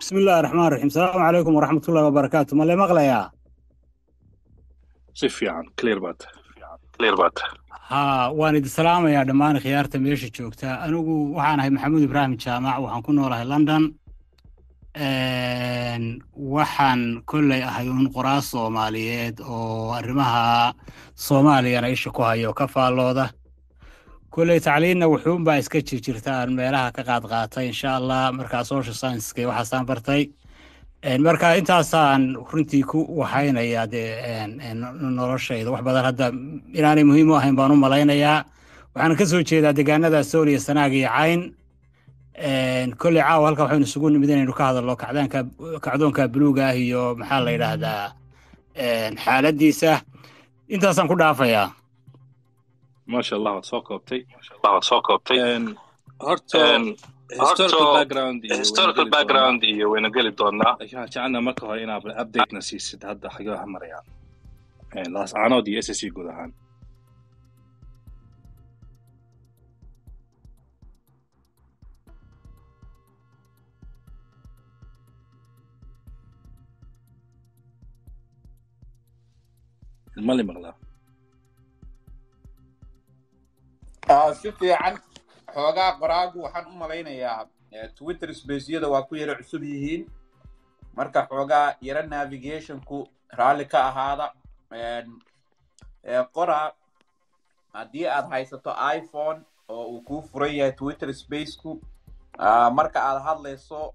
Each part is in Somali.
bismi illahi raxmaan raxiim asalaamu calaykum waraxmatullahi wabarakaatu ma le maqlayaa si fiican clear bat clear bat ha waan idin salaamayaa dhammaan khiyaarta meesha joogta anigu waxaan ahay maxamuud ibraahim jaamac waxaan ku noolahay london waxaan kolley ahay un qoraas soomaaliyeed oo arrimaha soomaaliyana isha ku hayo ka faallooda koley tacliinna wuxuunbaa iska jirjirtaan meelaha ka qaadqaatay insha allah markaa social scienceska waxaasaan bartay marka intaasaan runtii ku waxaynaya dee noloshayda wax badan hadda inaanay muhiim u ahayn baan u malaynayaa waxaan kasoo soo jeedaa degaanada sooliya sanaag iyo cayn kolley caawa halka waxaynu isugu nimid inaynu ka hadalno kacdaanka kacdoonka buluuga ah iyo maxaa la yidhaahdaa xaaladdiisa intaasaan ku dhaafayaa maasha allah waad soo koobtay waad soo koobtay horta historical background iyo historical background iyo wayna geli doonaa waxaan jecelnaa marka hore inaad update na siisid hadda xageeha marayaan laas caanood iyo ssc guud ahaan malimaqlaa si fiican xoogaa qoraagu waxaan u malaynayaa twitter spaceyada waa ku yaro cusub yihiin marka xoogaa yaro navigationku raalli ka ahaada qora haddii aad haysato iphone oo uu kuu furan yahay twitter spaceku marka aad hadlayso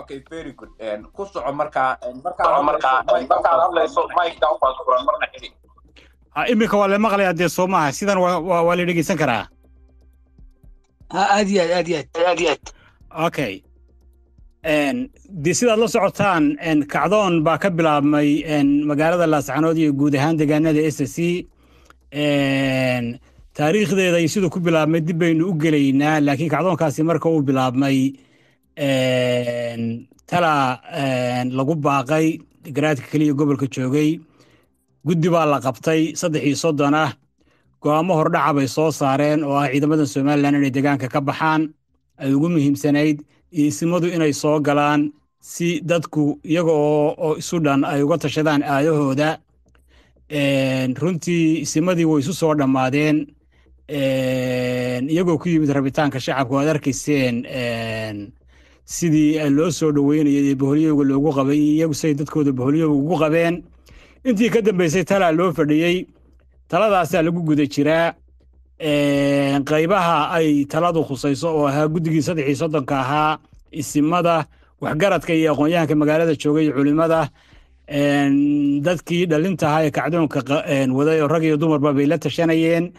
okay very good ku soco markaa markaad hadlayso myg downfaa furan marna xidhi Ah, iminka waa la maqlayaa dee soomaha sidan waa la dhegeysan karaa ah, aad iyo aad aad iyo aad aad iyo aad okay dee sidaad la socotaan kacdoon baa ka bilaabmay magaalada laascanood iyo guud ahaan deegaanada s s c taariikhdeeda iyo siduu ku bilaabmay dib baynu u gelaynaa laakiin kacdoonkaasi marka uu bilaabmay talaa lagu baaqay garaadka keliya gobolka joogay guddi baa la qabtay saddex iyo soddon ah go'aamo hordhaca bay soo saareen oo ah ciidamada somalilan inay degaanka ka baxaan ay ugu muhiimsanayd iyo isimadu inay soo galaan si dadku iyaga oo isu ay uga tashadaan aadahooda runtii isimadii way isu soo dhammaadeen iyagoo ku yimid rabitaanka shacabka aad arkayseen sidii loo soo dhoweynayo ee boholyowga loogu qabay iyo iyagu siay dadkooda boholyowga ugu qabeen intii ka dambaysay talaa loo fadhiyey taladaasaa lagu guda jiraa qaybaha ay taladu khusayso oo ahaa guddigii saddexii soddonka ahaa isimada waxgaradka iyo aqoon-yahanka magaalada joogay iyo culimada dadkii dhalintahaa ee kacdoonka waday oo rag iyo dumarba bay la tashanayeen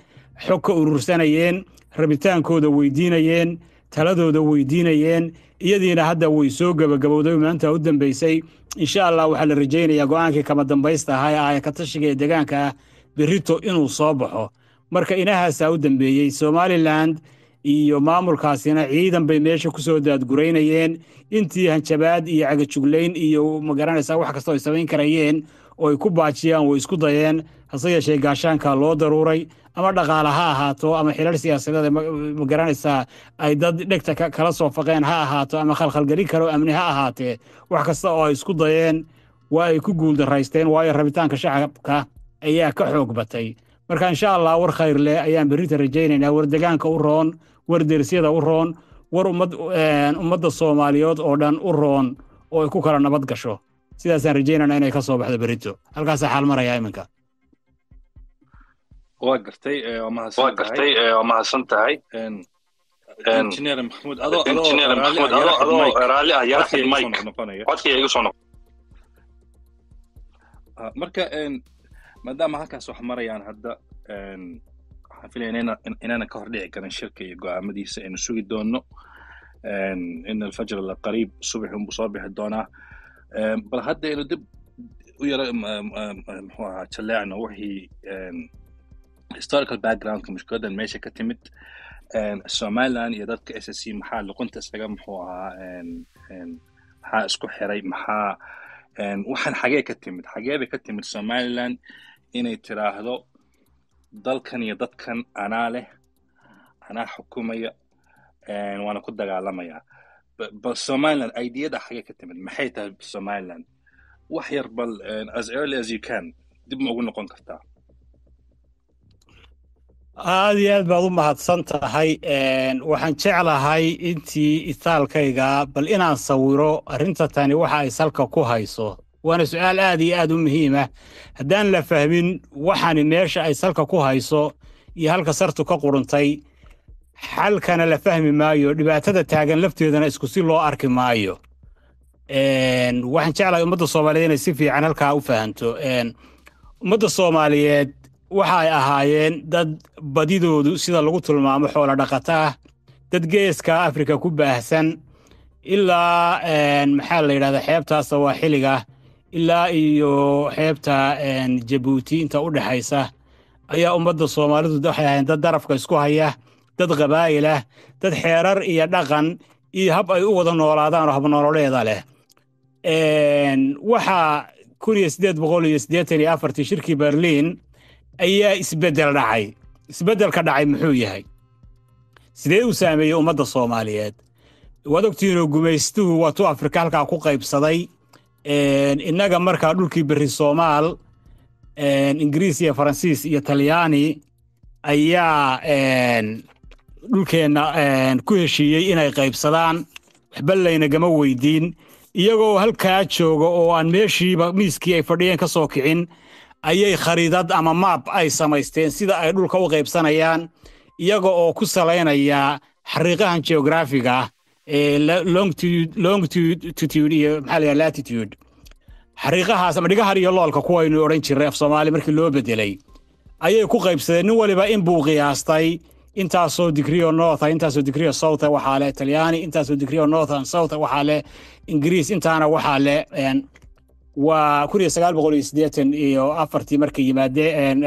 xog ka urursanayeen rabitaankooda weydiinayeen taladooda weydiinayeen iyadiina hadda way soo gabagabowday maanta u dambeysay insha allah waxaa la rajaynayaa go'aankii kama dambaysta ahaa ee aaya ka tashiga ee deegaanka ah berito inuu soo baxo marka inahaasaa u dambeeyey somalilan iyo maamulkaasina ciidan bay meesha ku soo daadguraynayeen intii hanjabaad iyo cagajuglayn iyo magaranaysaa wax kasta ay samayn karayeen oo ay ku baajiyaan way isku dayeen hase yeeshee gaashaanka loo daruuray ama dhaqaale ha ahaato ama xirar siyaasadeed ma garanaysaa ay dad dhegta kala soo faqeen ha ahaato ama khalkhalgelin karo amni ha ahaatee wax kasta oo ay isku dayeen waa ay ku guuldaraysteen waayo rabitaanka shacabka ayaa ka xoog batay marka insha allah war khayr leh ayaan berrinta rajaynaynaa war degaanka u roon war deersyada u roon war ummadda soomaaliyeed oo dhan u roon oo ay ku kala nabad gasho sidaasaan rajaynaynaa inay ka soo baxdo berrinto halkaasaa xaal iminka waa gartay waa eh, gartay waa mahadsan tahay injineer maxamuud adoo injineer maxamuud adoo adoo raali ah yara xid mike codkii igu soo noqon ah, marka maadaama halkaas wax marayaan hadda waxaan filaya inaanan ka hordhici karin shirka iyo go'aamadiisa aynu sugi doono in alfajr alqariib subaxi unbuu soo bixi doonaa bal hadda aynu dib u yara muxuu ahaa jaleecno wixii historical backgroundka mushkiladan meesha ka timid somalilan iyo dadka s c maxaa luqunta isaga muxuu ahaa maxaa isku xiray maxaa waxaan xagee ka timid xagee ka timid somalilan inay tiraahdo dalkan iyo dadkan anaa leh anaa xukumaya waana ku dagaalamaya bal somaliland ideyada xagee ka timid maxay tahay somaliland wax yar bal as early as you can dib ma ugu noqon kartaa aad iyo aad baad u mahadsan tahay waxaan jeclahay intii itaalkayga bal inaan sawiro arrinta tani waxa ay salka ku hayso waana su-aal aad iyo aad u muhiima ah. haddaan la fahmin waxani meesha ay salka ku hayso iyo halka sartu ka quruntay xalkana la fahmi maayo dhibaatada taagan lafteedana isku si loo arki maayo waxaan jeclahay ummadda soomaaliyeed inay si fiican halkaa u fahanto ummadda soomaaliyeed waxaay ahaayeen dad badidoodu sida lagu tilmaamo xoola dhaqataa dad geeska afrika ku baahsan ilaa maxaa la yidhahdaa xeebtaa sawaaxiliga ilaa iyo xeebta jabuuti inta u dhexaysa ayaa ummadda soomaalidu waxay ahaayeen dad darafka isku haya dad qabaa'ilah dad xeerar iyo dhaqan iyo hab ay u wada noolaadaan oo habnoololeeda leh waxaa kun iyo siddeed boqol iyo siddeetan iyo afartii shirkii berliin ayaa isbeddel dhacay isbeddelka dhacay muxuu yahay sidee uu saameeyey ummadda soomaaliyeed waad ogtiinoo gumaystuhu waatuu afrika halkaa ku qaybsaday innaga markaa dhulkii berri soomaal ingiriis iyo faransiis iyo talyaani ayaa dhulkeenna ku heshiiyey inay qaybsadaan waxba gama weydiin iyagoo halkaa jooga oo aan meeshiiba miiskii ay fadhiyeen ka soo kicin ayay khariidad ama maab ay samaysteen sida ay dhulka u qaybsanayaan iyaga oo ku salaynaya xariiqahan geografiga ah longtitude iyo maxaa latitude xariiqahaas ama dhigahar iyo loolka kuwaynu odhan jirnay af soomaali markii loo bedelay ayay ku qaybsadeen nin waliba inbuu buu qiyaastay intaasoo digrio northa intaasoo digrio southa waxaa leh talyaani intaasoo digrio northern southa waxaa leh ingiriis intaana waxaa leh waa kun sagaal boqol iyo sideetan iyo afartii markay yimaadee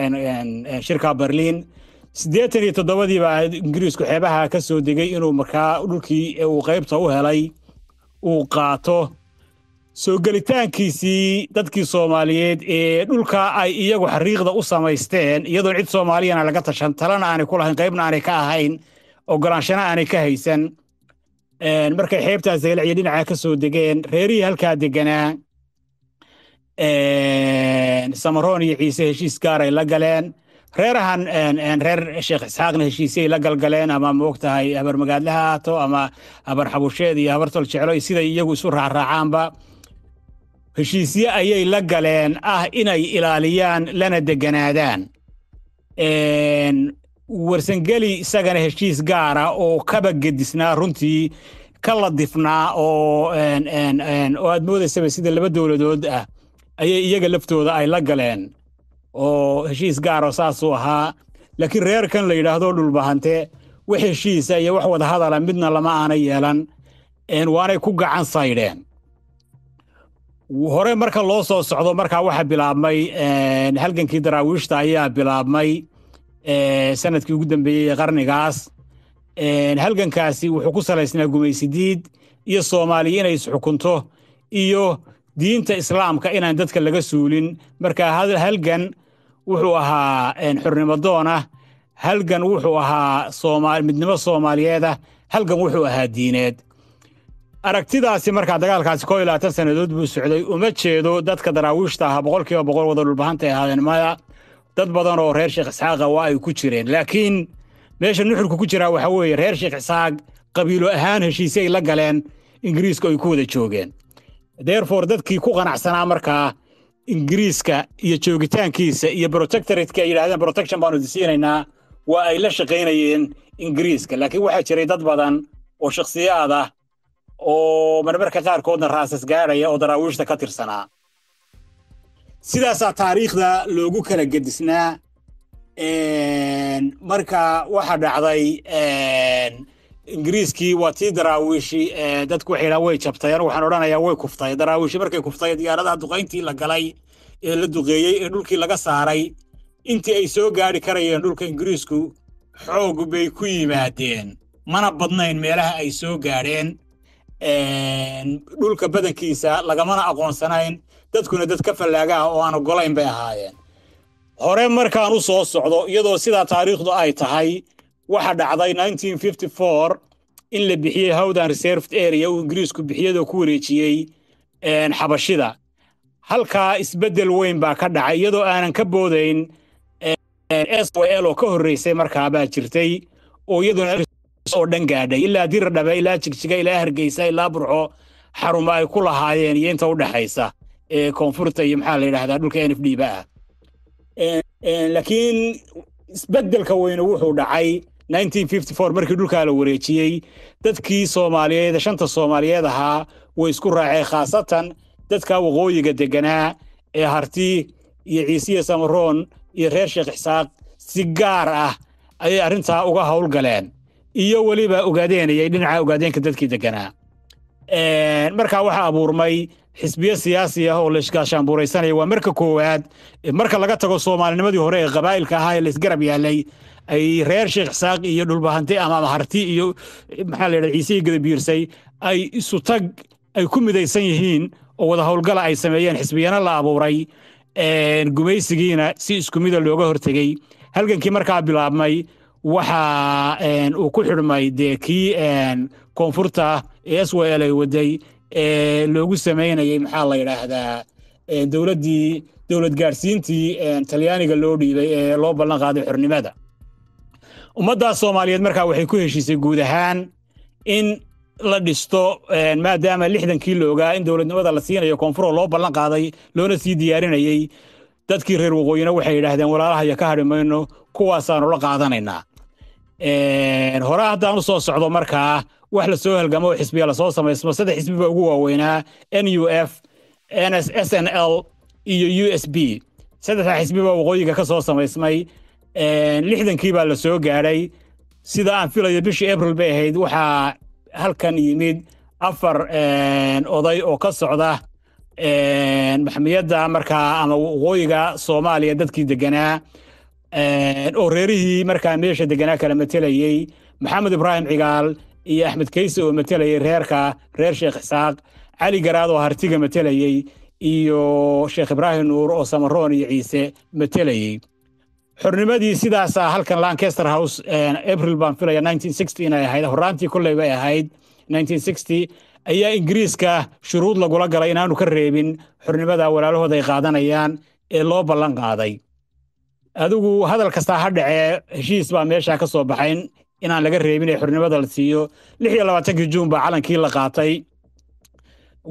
shirkaa berliin sideetan iyo toddobadiiba ingiriisku xeebaha ka soo degay inuu markaa dhulkii uu qaybta u helay uu qaato soo gelitaankiisii dadkii soomaaliyeed ee dhulka ay iyagu xariiqda u samaysteen iyadoon cid soomaaliyana laga tashan talana aanay ku lahayn qaybna aanay ka ahayn ogolaanshana aanay ka haysan markay xeebtaas deglaciyo dhinaca ka soo degeen reerihii halkaa deganaa samaroon iyo ciise heshiis gaaray la galeen reerahan reer sheekh isxaaqna heshiisay la galgaleen ama maogtahay habar magaadle ha ama habar xabusheed iyo habartol tol jeclo siday iyagu isu raacraacaanba heshiisye ayay la galeen ah inay ilaaliyaan lana deganaadaan warsangeli isagana heshiis gaara oo kaba gedisnaa runtii ka la ladifnaa oo aad moodaysaba sida laba dowladood ah ayay iyaga laftooda ay la galeen oo heshiis gaaro saasuu ahaa laakiin reerkan la yidhaahdo dhulbahante wax heshiisa iyo wax wadahadala midna lama aana yeelan waanay ku gacan saydheen hore marka loo soo socdo markaa waxa bilaabmay halgankii daraawiishta ayaa bilaabmay sanadkii ugu dambeeyey ee qarnigaas halgankaasi wuxuu ku salaysnaa gumaysidiid iyo soomaaliya inay is-xukunto iyo diinta islaamka inaan dadka laga suulin marka halgan wuxuu ahaa xornimo doona ah. halgan wuxuu ahaa midnimo soomaaliyeeda ah. halgan wuxuu ahaa diineed aragtidaasi markaa dagaalkaasi koo iyo sannadood buu socday uma jeedo dadka daraawiishta ahaa boqol boqol wada dhulbahantay ahaadeen maya dad badan oo reer sheekh isxaaqa ah waa ay ku jireen laakiin meesha nuxurku ku jiraa waxaa weeye reer sheekh isxaaq qabiilo ahaan heshiisay la galeen ingiriisku ay ku wada joogeen therefore dadkii ku qanacsanaa markaa ingiriiska iyo joogitaankiisa iyo protectoratka ay yidhahdeen protection baanu idinsiinaynaa waa ay la shaqaynayeen ingiriiska laakiin waxaa jiray dad badan oo shakhsiyaad ah oo marmarka qaarkoodna raasas gaadhaya oo daraawiishta ka tirsanaa sidaasaa taariikhda loogu kala gedisnaa marka waxa dhacday ingiriiskii waa tii daraawiishi dadku waxay dhahaan way jabtay anu waxaan odhanayaa way kuftay daraawiishi markay kuftay diyaaradaha duqayntii la galay ee la duqeeyey ee dhulkii laga saaray intii ay soo gaadhi karayeen dhulka ingiriisku xoog bay ku yimaadeen mana badnayn meelaha ay soo gaadheen dhulka badankiisa lagamana aqoonsanayn dadkuna dad ka fallaagaa ah oo aan ogolayn bay ahaayeen hore markaan u soo socdo iyadoo sidaa taariikhdu ay tahay waxaa dhacday in la bixiyey howdan reserved area uu ingiriisku bixiyadoo ku wareejiyey xabashida halkaa isbeddel weyn baa ka dhacay iyadoo aanan ka boodayn s l oo ka horreysay baa jirtay oo iyaduna oo dhan gaadhay ilaa diradhabe ilaa jigjiga ilaa hargeysa ilaa burxo xarumo ay ku lahaayeen iyo inta u dhexaysa koonfurta iyo maxaa la yidhahdaa dhulka n f d ba ah laakiin isbedelka weyne wuxuu dhacay markii dhulkaa la wareejiyey dadkii soomaaliyeed shanta soomaaliyeed ahaa way isku raaceen khaasatan dadka waqooyiga deganaa ee harti iyo ciisiya samaroon iyo reer sheekh ixsaaq si gaar ah ayay arrintaa uga howlgaleen iyo weliba ogaadeenayay dhinaca ogaadeenka dadkii deganaa markaa waxaa abuurmay xisbiyo siyaasi ah oo laisgaashaanbuuraysanaya waa marka koowaad marka laga tago soomaalinimadii hore ee qabaa'ilka ahaa ee laisgarab yaalay ay reer sheekh isaaq iyo dhulbahanti ama harti iyo maxaa la yidhahda ciise iyo ay isu tag ay ku midaysan yihiin oo wada howlgala ay sameeyeen xisbiyana la abuuray gumaysigiina si isku mida looga hortegey halgankii markaa bilaabmay waxaa uu ku xidhmay dee kii koonfurta ee s w l ay waday ee loogu samaynayey maxaa la yidhaahdaa dowladdii dowlad gaadhsiintii talyaaniga loo dhiibay ee loo ballan qaaday xornimada ummaddaas soomaaliyeed markaa waxay ku heshiisay guud ahaan in la dhisto eh, maadaama lixdankii loogaa in dowladnimada la siinayo koonfuroo loo ballan qaaday loona sii diyaarinayey dadkii reer waqooyina waxay yidhaahdeen walaalahaya ka hadhi mayno kuwaasaanu la qaadanaynaa eh, hore haddaan u soo socdo markaa wax lasoo halgamo oo xisbiya lasoo samaysmo saddex xisbi ugu waaweynaa n u f n s n l iyo u s b saddexdaa xisbi baa waqooyiga ka soo samaysmay lixdankii baa la soo gaadhay sida aan filayo bishii abril bay ahayd waxaa halkan yimid afar oday oo ka socda maxmiyadda markaa ama waqooyiga soomaaliya dadkii deganaa oo reerihii markaa meesha deganaa kala matelayey maxamed ibraahim cigaal iyo axmed kayse oo matelayey reerka reer sheekh isaaq cali garaad oo hartiga matelayey iyo sheekh ibraahim nuur oo samaroon iyo ciise matelayey xornimadii sidaasa ah, halkan lancaster house april baan filaya inay ahayd horaantii koley bay ahayd ayaa ingiriiska shuruud lagula galay inaanu ka reebin xornimada walaalahood ay qaadanayaan ee loo ballan qaaday adigu hadal kastaa ha dhacee heshiis baa meeshaa ka soo baxayn inaan laga reebin ee xornimada la siiyo lix iyo labaatankii juun baa calankii la qaatay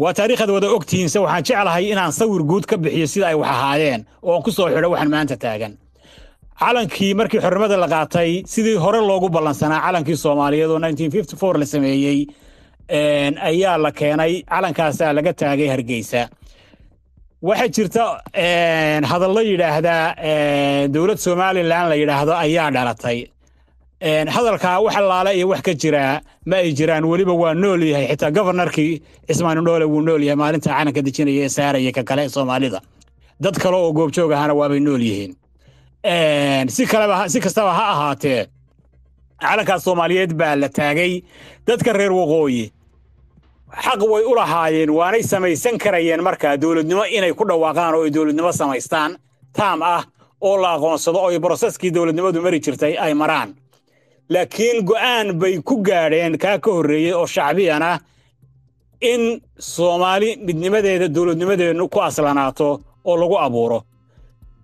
waa taariikhada wada ogtihiinse waxaan jeclahay inaan sawir guud ka bixiyo sida ay wax ahaayeen oo aan ku soo xidho waxaan maanta taagan calankii markii xornimada la qaatay sidii hore loogu ballansanaa calankii soomaaliyeed oo la sameeyey ayaa la keenay calankaasaa laga taagay hargeysa waxaa jirta hadallo yidhaahdaa dowlad somalilan la yidhaahdo ayaa dhalatay hadalkaa wax allaale iyo wax ka jiraa ma ay jiraan weliba waa nool yahay xitaa gofarnarkii cismaani dhoole wuu nool yahay maalintaa calanka dejinaya ee saaraya ka kale soomaalida dad kale oo goobjoog ahana waabay nool yihiin si kastaba ha ahaatee calankaas soomaaliyeed baa la taagay dadka reer waqooyi xaq way u lahaayeen waanay samaysan karayeen markaa dowladnimo inay ku dhawaaqaan oo ay dowladnimo samaystaan taam ah oo la aqoonsado oo ay broseskii dowladnimadu mari jirtay ay maraan laakiin go'aan bay ku gaadheen kaa ka horreeyey oo shacbiyana in soomaali midnimadeeda dowladnimadeenu ku aslanaato oo lagu abuuro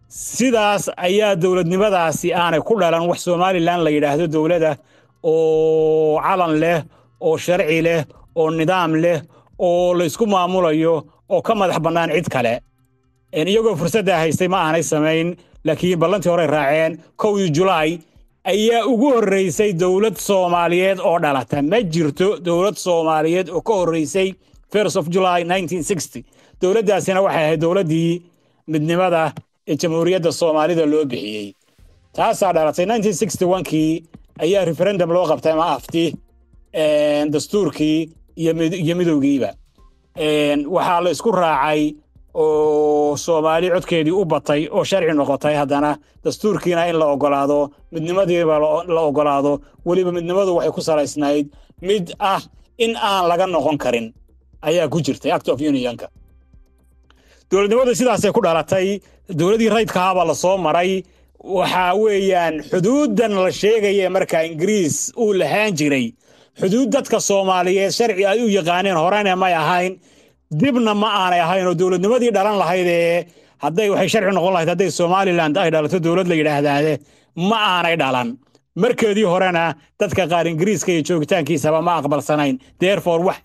sidaas ayaa dowladnimadaasi aanay ku dhalan wax somalilan la yidhaahdo dowladda oo calan leh oo sharci leh oo nidaam leh oo laysku maamulayo oo ka madax bannaan cid kale iyagoo fursaddaa haystay ma aanay samayn laakiin ballantii horey raaceen kowdii julaay ayaa ugu horraysay dowlad soomaaliyeed oo dhalata ma jirto dowlad soomaaliyeed oo ka horraysay first of july dowladdaasina waxay ahayd dowladdii midnimada ee jamhuuriyadda soomaalida loo bixiyey taasaa dhalatay kii ayaa referendum loo qabtay ama afti dastuurkii iyo midowgiiba waxaa la isku raacay oo soomaali codkeedii u batay oo sharci noqotay haddana dastuurkiina in la ogolaado midnimadiiba la ogolaado weliba midnimadu waxay ku salaysnayd mid ah in aan laga noqon karin ayaa ku jirtay act of unionka dowladnimadu sidaasay ku dhalatay dowladii raydkahabaa ah lasoo maray waxaa weeyaan xuduudan la sheegaya markaa ingiriis uu lahaan jiray xuduud dadka soomaaliyeed sharci ay u yaqaaneen horena may ahayn dibna ma aanay ahayn oo dowladnimadii dhalan lahayd ee hadday waxay sharci noqon lahayd hadday somalilan ay dhalato dowlad la yidhaahdaade ma aanay dhalan markeedii horena dadka qaar ingiriiska iyo joogitaankiisaba ma aqbalsanayn deerfor wax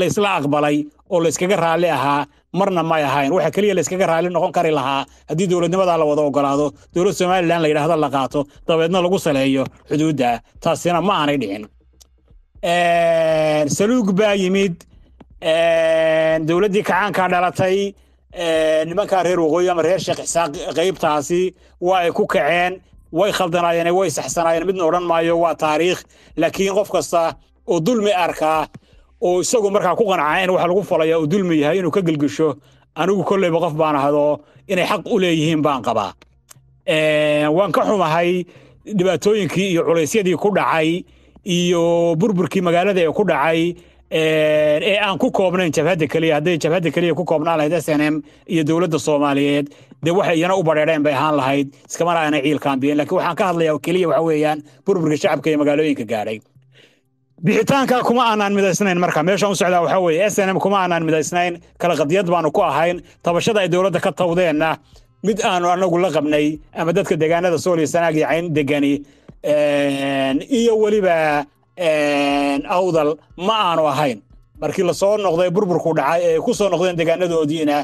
laysla aqbalay oo layskaga raalli ahaa marna may ahayn waxa keliya layskaga raalli noqon kari lahaa haddii dowladnimadaa la wada ogolaado dowlad somalilan la yidhaahda la qaato dabeedna lagu saleeyo xuduudda taasina ma aanay dhicin saluug baa yimid dowladdii kacaankaa dhalatay nimankaa reer waqooyi ama reer sheekh isaaq qaybtaasi waa ay ku kaceen way khaldanaayeen way saxsanaayeen midna odhan maayo waa taariikh laakiin qof kasta oo dulmi arkaa oo isagoo markaa ku qanacaa in wax lagu falaya oo dulmi yahay inuu ka gelgesho anigu kollayba qof baan ahadoo inay xaq u leeyihiin baan qabaa waan ka xumahay dhibaatooyinkii iyo culaysyadii ku dhacay iyo burburkii magaalada ee ku dhacay ee aan ku koobnayn jabhadda keliya hadday jabhadda keliya ku koobnaan lahayd s n m iyo dowladda soomaaliyeed dee waxay iyana u badheedheen bay ahaan lahayd iskamana aanay ciilkaan biyen lakiin waxaan ka hadlayaa keliya waxa weeyaan burburka shacabka iyo magaalooyinka gaadhay bixitaanka kuma aanaan midaysnayn marka meeshaan u socdaa waxaa weeye s n m kuma aanaan midaysnayn kala qadiyad baanu ku ahayn tabashada ay dowladda ka tawdeenna mid aanu anagu la qabnay ama dadka deegaanada sooliya sanaag iyo degani iyo weliba awdal ma aanu ahayn markii lasoo noqday burburku dhacay ee ku soo noqdeen deegaanadoodiina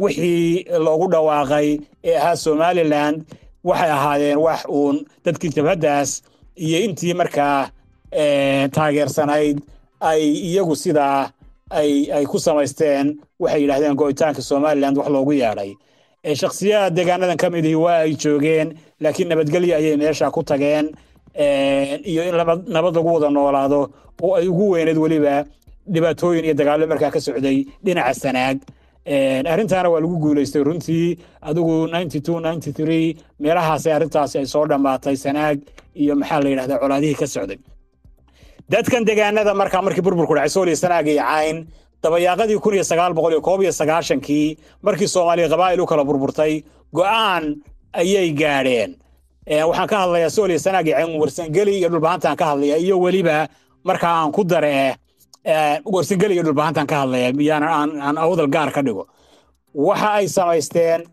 wixii loogu dhawaaqay ee ahaa somalilan waxay ahaadeen wax uun dadkii jabhaddaas iyo intii markaa taageersanayd ay iyagu sidaa ay ku samaysteen waxay yidhaahdeen go'itaanka somalilan wax loogu yeedhay shakhsiyaha deegaanadan ka midihi ah waa ay joogeen laakiin nabadgelyo ayay meesha ku tageen iyo in nabad lagu wada noolaado oo ay ugu weyneed weliba dhibaatooyin iyo dagaalo markaa ka socday dhinaca sanaag arrintaana waa lagu guulaystay runtii adigu meelahaas arrintaasi ay soo dhammaatay sanaag iyo maxaa la yidhahdaa colaadihii ka socday dadkan degaanada markaa markii burburku dhacay sool iyo iyo cayn dabayaaqadii kun iyo sagaal boqol iyo koob iyo sagaashankii markii soomaaliya qabaa'il u kala burburtay go'aan ayay gaadheen waxaan ka hadlayaa sool iyo sanaag iyo cayn warsangeli iyo dhulbahantaan ka hadlaya iyo weliba markaa aan ku daree warsangeli iyo dhulbahantaan ka hadlaya yaanan aan awdal gaar ka dhigo waxa ay samaysteen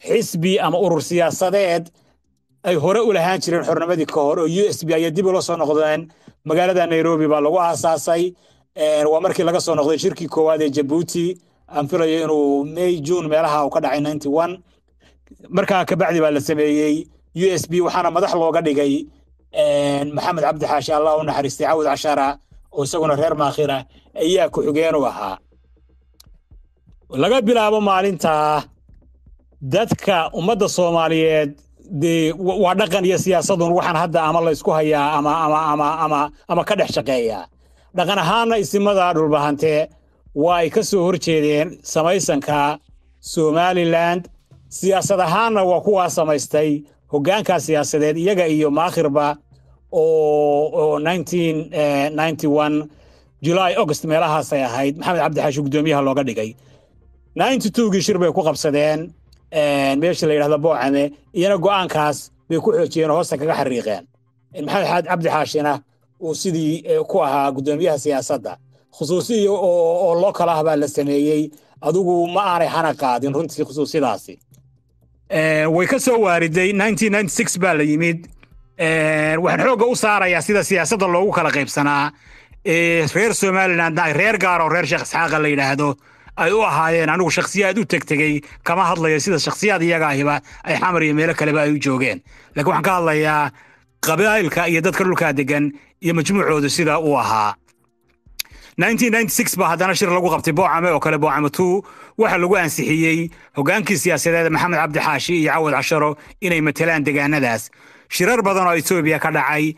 xisbi ama urur siyaasadeed ay hore u lahaan jireen xornimadii ka hor oo u s b aya dib ula soo noqdeen magaalada nairobi baa lagu aasaasay waa markii laga soo noqday shirkii koowaad ee jabuuti aan filayo inuu may june meelaha uu ka dhacay ninety one markaa kabacdi baa la sameeyey u s b waxaana madax looga dhigay maxamed cabdi xaashi allah u naxariistay cawd cashaara oo isaguna reer maakhira ayaa ku xigeenuu ahaa laga bilaabo maalintaa dadka ummadda soomaaliyeed dee waa dhaqan iyo siyaasadun waxaan hadda ama laysku hayaa ama ama ama ama ama ka dhex shaqeeyaa dhaqan ahaanna isimada dhulbahantee waa ay ka soo hor jeedeen samaysanka somalilan siyaasad ahaanna waa kuwaa samaystay hoggaankaa siyaasadeed iyaga iyo maakhirba oo oo eh, july august meelahaasay ahayd maxamed cabdixaash guddoomiyaha looga dhigay gii shir bay ku qabsadeen meesha la yidhahdo boocame iyana go'aankaas bay ku xoojiyeen oo hoosta kaga xariiqeen maxamed xaad cabdi xaashina uu sidii e, ku ahaa guddoomiyaha siyaasadda khusuusiyi oo loo kala ah baa la sameeyey adugu ma aanay hana qaadin runtii khusuusidaasi way ka soo waariday baa la yimid waxaan xoogga u saarayaa sida siyaasadda loogu kala qaybsanaa reer somalilandna reer gaar oo reer sheekh isxaaqa la yidhaahdo ay u ahaayeen anigu shakhsiyaad u tegtegey kama hadlayo sida shakhsiyaad iyaga ahiba ay xamar iyo meelo kaleba ay u joogeen laakiin waxaan ka hadlayaa qabaa'ilka iyo dadka dhulkaa degan iyo majmuucoodu sida u ahaa ba haddana shir lagu qabtay boocame oo kale boocame tu waxa lagu ansixiyey hogaankii siyaasadeed maxamed cabdixaashi iyo cawad casharo inay matelaan degaanadaas shirar badan oo etoobiya ka dhacay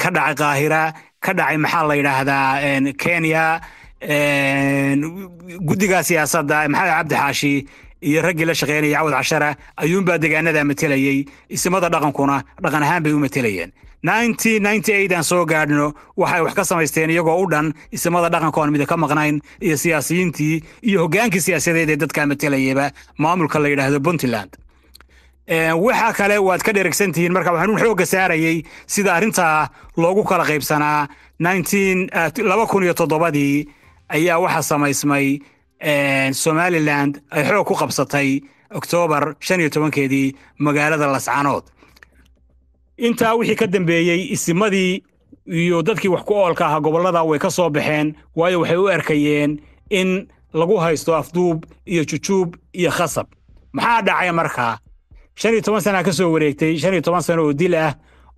ka dhacay qaahira ka dhacay maxaa la yidhaahdaa kenya guddiga siyaasadda maxamed cabdixaashi iyo raggii la shaqeynaya cawad cashara ayuunbaa degaanada matelayey isimada dhaqankuna dhaqan ahaan bay u matelayeen aan soo gaadhno waxay wax ka samaysteen iyagoo u dhan isimada dhaqanka oon mida ka maqnayn iyo siyaasiyiintii iyo hoggaankii siyaasadeed ee dadkaa matelayaba maamulka la yidhaahdo puntland waxa kale waad ka dherigsan tihiin marka waxaan xooga saarayey sida arrintaa loogu kala qaybsanaa ah, laba kun iyo toddobadii ayaa waxaa samaysmay eh, somalilan ay xoog ku qabsatay oktoobar shan iyo tobankeedii magaalada lascanood intaa wixii ka dambeeyey isimadii iyo dadkii wax ku oolka ahaa gobollada way ka soo baxeen waayo waxay u arkayeen in lagu haysto afduub iyo jujuub iyo khasab maxaa dhacay markaa shan iyo toban sanaa ka soo wareegtay shan iyo toban sano oo dil ah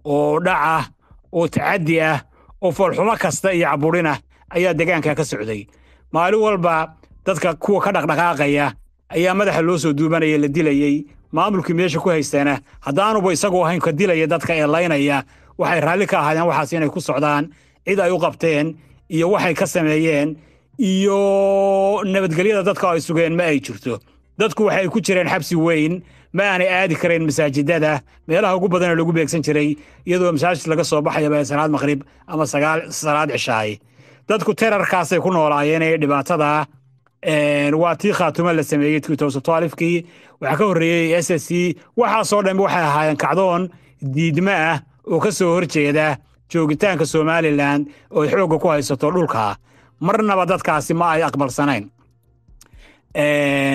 oo dhac ah oo tacaddi ah oo foolxumo kasta iyo caburin ah ayaa degaanka ka socday maalin walba dadka kuwa ka dhaqdhaqaaqaya ayaa madaxa loo soo duubanaya la dilayey maamulkii meesha ku haysteena haddaanuba isagu ahayn ka dilaya dadka ee laynaya waxay raalli ka ahaadeen waxaas inay ku socdaan cid ay u qabteen iyo waxay ka sameeyeen iyo nabadgelyada dadka ay sugeen ma ay jirto dadku waxay ku jireen xabsi weyn ma aanay aadi karayn masaajidada meelaha ugu badanee lagu beegsan jiray iyadoo masaajid laga soo baxayaba ee salaad maqhrib ama salaad cishaay dadku terarkaasay ku noolaayeen ee dhibaatada waa tii khaatumo la sameeyey toosatalifkii waxaa ka horreeyey s s c waxaasoo dhan waxay ahaayeen kacdoon diidma ah oo ka soo horjeeda joogitaanka somalilan oo xoogga ku haysato dhulka marnaba dadkaasi ma ay aqbalsanayn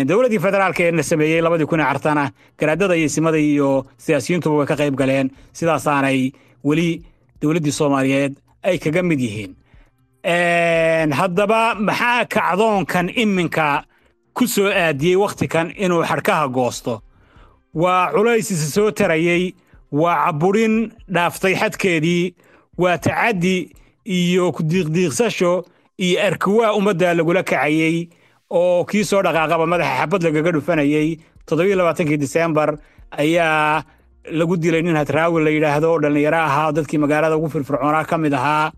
dowladdii federaalk ee na sameeyey labadii kun cartana garaadada iyo simada iyo siyaasiyiintuba way ka qayb galeen sidaasaanay weli dowladdii soomaaliyeed ay kaga mid yihiin haddaba maxaa kacdoonkan iminka ku soo aadiyey wakhtikan inuu xadhkaha goosto waa culays isa soo tarayey waa cabburin dhaaftay xadkeedii waa tacaddi iyo kudiiqdiiqsasho iyo arkiwaa ummadda lagula kacayey oo kii soo dhaqaaqaba madaxa xabad lagaga dhufanayey toddobaiyo diseembar ayaa lagu dilay nin hadraawi la yidhaahdo dhallinyaro ahaa dadkii magaalada ugu firfircoonaa ka mid ahaa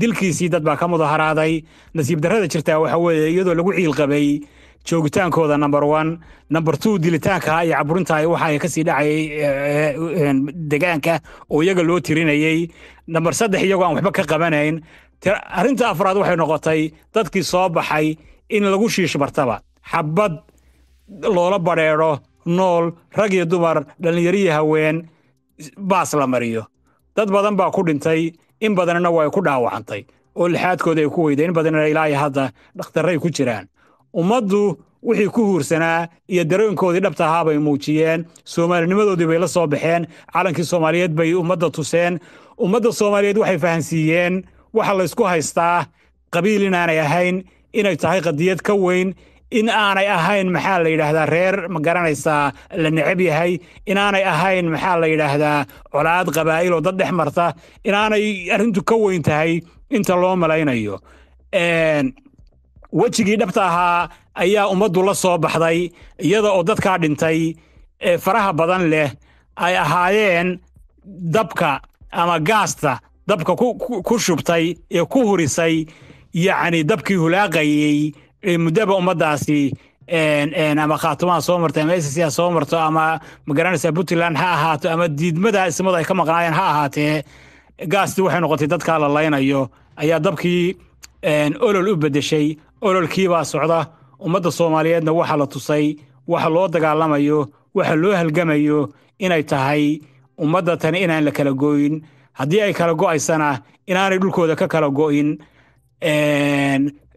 dilkiisii dad baa ka mudaharaaday nasiib darada jirtaa waxa weeye iyadoo lagu ciilqabay joogitaankooda number one number two dilitaankaha iyo caburintaah waxaa kasii dhacayay degaanka oo iyaga loo tirinayey number saddex iyagoo aan waxba ka qabanayn arrinta afraad waxay noqotay dadkii soo baxay in lagu shiishbartaba xabad loola badrheedho nool rag iyo dumar dhallinyariyo haween baas la mariyo dad badan baa ku dhintay in badanna way ku dhaawacantay oo lixaadkooda ay ku weyday in badanna ilaa iyo hadda dhakhtarray ku jiraan ummaddu wixii ku huursanaa iyo darooyinkoodii dhabta ahaa bay muujiyeen soomaalinimadoodii bay la soo baxeen calankii soomaaliyeed bay ummadda tuseen ummadda soomaaliyeed waxay fahansiiyeen waxa laysku haystaa qabiil inaanay ahayn inay tahay qadiyad ka weyn in aanay ahayn maxaa la yidhaahdaa reer ma garanaysaa la necab yahay in aanay ahayn maxaa la yidhaahdaa colaad qabaa'il oo dad dhex marta inaanay arrintu ka weyn tahay inta loo malaynayo wejigii dhabta ahaa ayaa ummaddu la soo baxday iyada oo dadkaa dhintay faraha badan leh ay ahaayeen dabka ama gaasta dabka ku shubtay ee ku hurisay yacni dabkii hulaaqayey Eh, muddaba ummaddaasi ama khaatumaha soo marta ama sca soo marto ama magaranaysa puntland ha ahaato ama diidmada ismadu ay ka maqnaayeen ha ahaatee gaasti waxay noqotay dadkaa la laynayo ayaa dabkii olol u bedeshay ololkiibaa socda ummadda soomaaliyeedna waxa la tusay waxa loo dagaalamayo waxa loo halgamayo inay tahay ummadda tani inaan la kala goyin haddii ay kala go'aysana inaanay dhulkooda ka kala go'in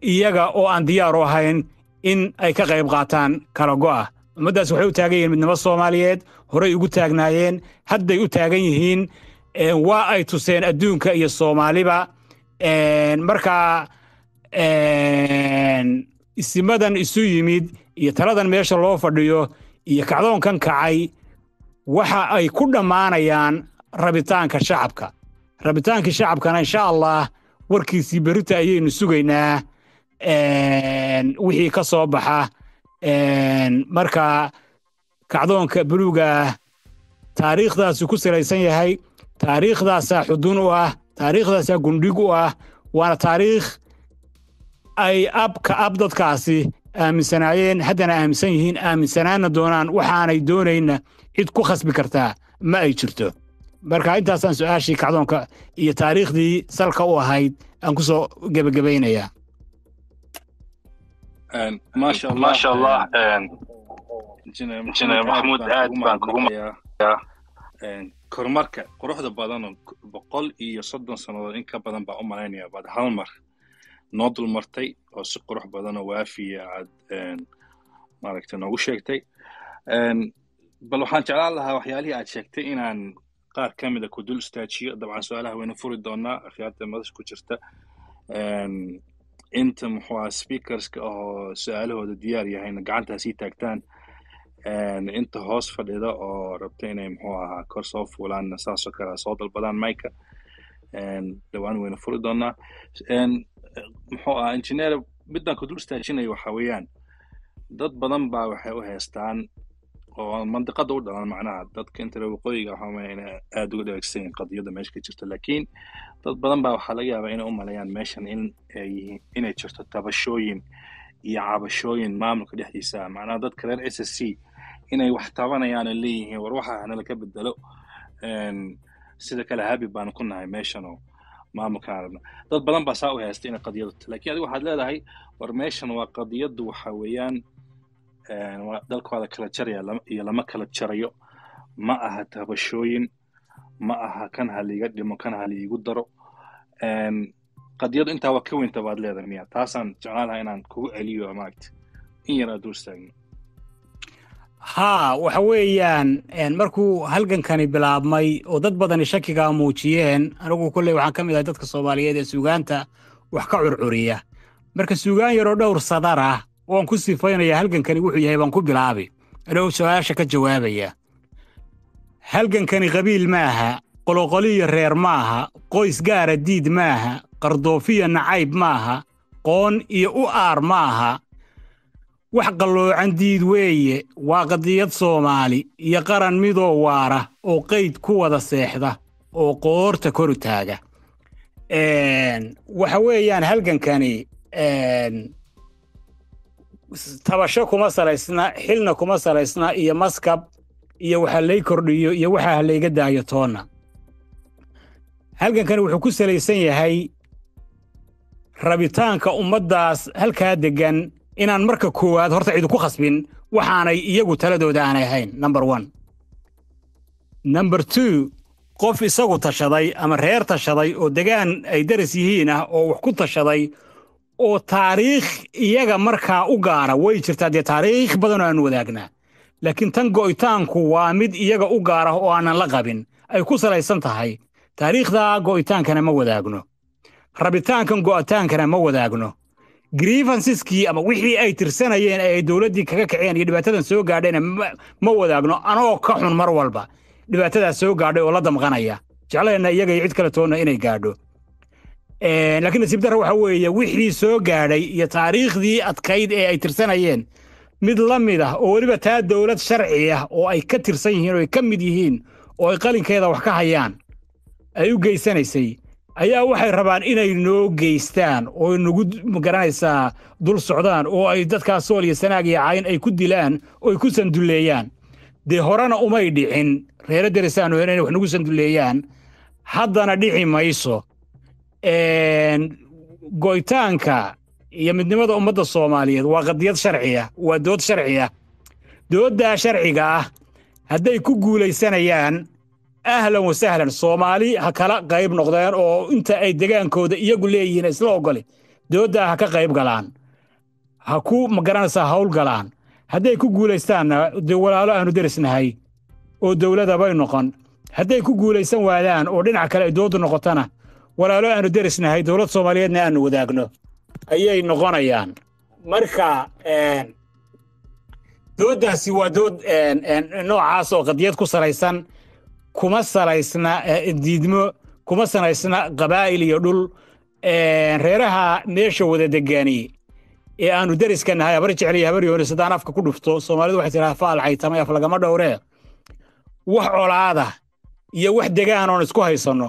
iyaga oo aan diyaaru ahayn in ay ka qayb qaataan kala go'a ah. ummaddaas waxay u taagan yihiin midnimo soomaaliyeed horay ugu taagnaayeen hadday u taagan yihiin waa ay tuseen adduunka iyo soomaaliba markaa isimadan isu yimid iyo taladan meesha loo fadhiyo iyo kacdoonkan kacay waxa ay ku dhammaanayaan rabitaanka shacabka rabitaankii shacabkana insha allah warkiisii berita ayaynu sugaynaa wixii ka soo baxa marka kacdoonka buluugaah taariikhdaasi ku salaysan yahay taariikhdaasaa xudun u ah taariikhdaasaa gundhig u ah waana taariikh ay ab ab dadkaasi aaminsanaayeen haddana aaminsan yihiin aaminsanaanna doonaan waxaanay doonayna cid ku khasbi kartaa ma ay jirto marka intaasaan su-aashii kacdoonka iyo taariikhdii salka u ahayd aan ku soo gebagabaynayaa maasha maasha allah injineer maxamuud aad baan kugu maqlayaa korumarka quruxda badanoo boqol iyo soddon sannadood in ka badan baa u malaynaya baad hal mar noo dulmartay oo si qurux badanoo waafiya aad maaragtay noogu sheegtay bal waxaan jeclaan lahaa waxyaalihii aad sheegtay inaan qaar ka mida ku dul istaajiyo dabcan su-aalaha wayna furi doonaa akhyaarta madasha ku jirta inta muxua speakerska oo su-aalahooda diyaar yahayna gacantaa sii taagtaan inta hoos fadhida oo rabta inay muxuu ahaa kor soo fuulaanna saasoo kale soo dalbadaan mika dhowaan wayna furi doonaa muxuu ahaa engineer middan ku dul istaajinayo waxaa weeyaan dad badan baa waxay u heystaan oo mandiqada u dhalan macnaha dadka intale waqooyiga waxaa ah aada uga dhageysan yihin qadiyadda meesha ka jirta laakiin dad badan baa waxaa laga yaabaa inay u maleeyaan meeshan in ayyihiin inay jirto tabashooyin iyo cabashooyin maamulka dhexdiisa macnaha dadka reer s s c inay wax tabanayaan leeyihiin war waxa laka ka bedelo sida kale habi baanu ku nahay meeshan oo maamulka arabna dad badan baa saa u haystay inay qadiyaddu laakiin adigu waxaad leedahay war meeshan waa qadiyaddu waxa weeyaan dalkooda kala jaraya iyo lama kala jarayo ma aha tabashooyin ma aha kan haliiga dhimo kan haliigu daro qadiyadu intaa waa ka weynta baad leedahay miya taasaan jeclaan lahaa inaan kugu celiyo maagta in yar duurstaagno haa waxa weeyaan markuu halgankani bilaabmay oo dad badani shakigaa muujiyeen anigu kolley waxaan ka mid ahay dadka soomaaliyeed ee suugaanta wax ka curcuriya marka suugaan yaroo dhowr sadar ah waan ku sifaynaya halgankani wuxuu yahay baan ku bilaabi adhow su-aasha ka jawaabaya halgankani qabiil maaha qoloqoliyo reer maaha qoys gaara diid maaha qardoofiyo nacayb maaha qoon iyo u aar maaha wax qalloocan diid weeye waa qadiyad soomaali iyo qaran midoo waara oo qayd ku wada seexda oo qoorta koru taaga waxa weeyaan halgankani tabasho kuma salaysna xilna kuma salaysna iyo maskab iyo waxaa lay kordhiyo iyo waxa halayga daayo toonna halgankani wuxuu ku salaysan yahay rabitaanka ummaddaas halkaa deggan inaan marka koowaad horta cidu ku khasbin waxaanay iyagu taladooda aanay ahayn number one number two qof isagu tashaday ama reer tashaday oo degaan ay daras yihiin ah oo wax ku tashaday oo taariikh iyaga markaa u gaara way jirtaa dee taariikh badanoo aan wadaagnaa laakiin tan go'itaanku waa mid iyaga u gaara oo aanan la qabin ay ku salaysan tahay taariikhdaa go'itaankana ma wadaagno rabitaankan go'itaankana ma wadaagno grifansiskii ama wixii ay tirsanayeen ee ay dowladdii kaga kaceen iyo dhibaatadan soo gaadhayna ma wadaagno anoo ka xun mar walba dhibaatadaas soo gaadhay oo la damqanaya jecleenna iyaga iyo cid kale toonna inay gaadho laakiin nasiib dara waxa weeye wixii soo gaadhay iyo taariikhdii adkayd ee ay tirsanayeen mid la mid ah oo weliba taa dowlad sharci ah oo ay ka tirsan yihiin oo ay ka mid yihiin oo ay qalinkeeda wax ka hayaan ay u geysanaysay ayaa waxay rabaan inay noo geystaan oo nagu magaranaysaa dul socdaan oo ay dadkaas sool iyo sanaag iyo cayn ay ku dilaan oo ay ku sandulleeyaan dee horena umay dhicin reero derisaano inay wax nagu sandulleeyaan haddana dhici mayso goytaanka iyo midnimada ummadda soomaaliyeed waa qadiyad sharciya waa dood sharciya dooddaa sharciga ah hadday ku guulaysanayaan ahlan wasahlan soomaali ha kala qayb noqdeen oo inta ay degaankooda iyagu leeyihiin isla ogole dooddaa ha ka qayb galaan ha ku magaranaysaa hawl galaan hadday ku guulaystaanna de walaalo aanu derisnahay oo dowlada noqon hadday ku guulaysan waadaan oo dhinac kale ay doodu noqotana walaalo aanu deris nahay dowlad soomaaliyeedna aanu wadaagno ayay noqonayaan marka dooddaasi waa dood noocaas oo qadiyad ku salaysan kuma salaysna eh, diidmo kuma salaysna qabaa'il iyo dhul reeraha meesha wada degaani ee aanu deriska nahay habar jecliya habar yooni saddaan afka ku dhufto soomaalidu waxay tidhaha faal xaytamay af lagama dhowree wax colaada iyo wax degaan oon isku haysanno